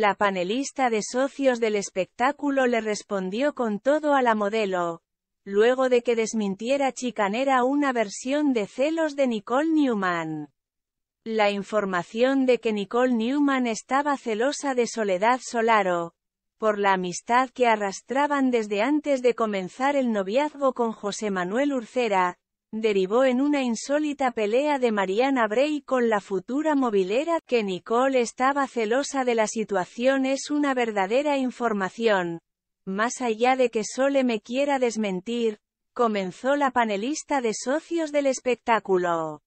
La panelista de socios del espectáculo le respondió con todo a la modelo, luego de que desmintiera chicanera una versión de celos de Nicole Newman. La información de que Nicole Newman estaba celosa de Soledad Solaro, por la amistad que arrastraban desde antes de comenzar el noviazgo con José Manuel Urcera, derivó en una insólita pelea de Mariana Bray con la futura movilera, que Nicole estaba celosa de la situación es una verdadera información. Más allá de que Sole me quiera desmentir, comenzó la panelista de socios del espectáculo.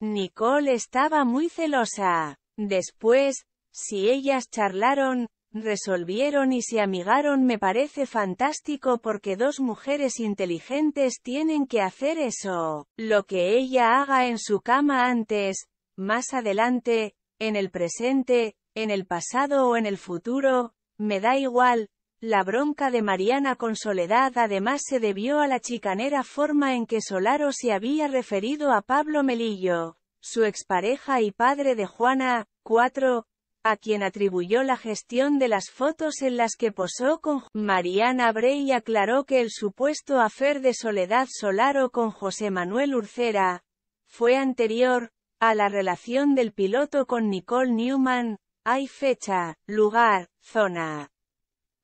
Nicole estaba muy celosa. Después, si ellas charlaron, Resolvieron y se amigaron me parece fantástico porque dos mujeres inteligentes tienen que hacer eso, lo que ella haga en su cama antes, más adelante, en el presente, en el pasado o en el futuro, me da igual, la bronca de Mariana con Soledad además se debió a la chicanera forma en que Solaro se había referido a Pablo Melillo, su expareja y padre de Juana, 4, a quien atribuyó la gestión de las fotos en las que posó con Mariana Brey aclaró que el supuesto afer de Soledad Solaro con José Manuel Urcera fue anterior a la relación del piloto con Nicole Newman. Hay fecha, lugar, zona.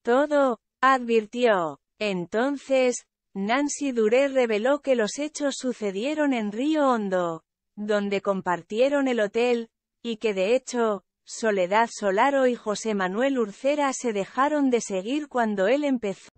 Todo, advirtió. Entonces, Nancy Duré reveló que los hechos sucedieron en Río Hondo, donde compartieron el hotel, y que de hecho, Soledad Solaro y José Manuel Urcera se dejaron de seguir cuando él empezó.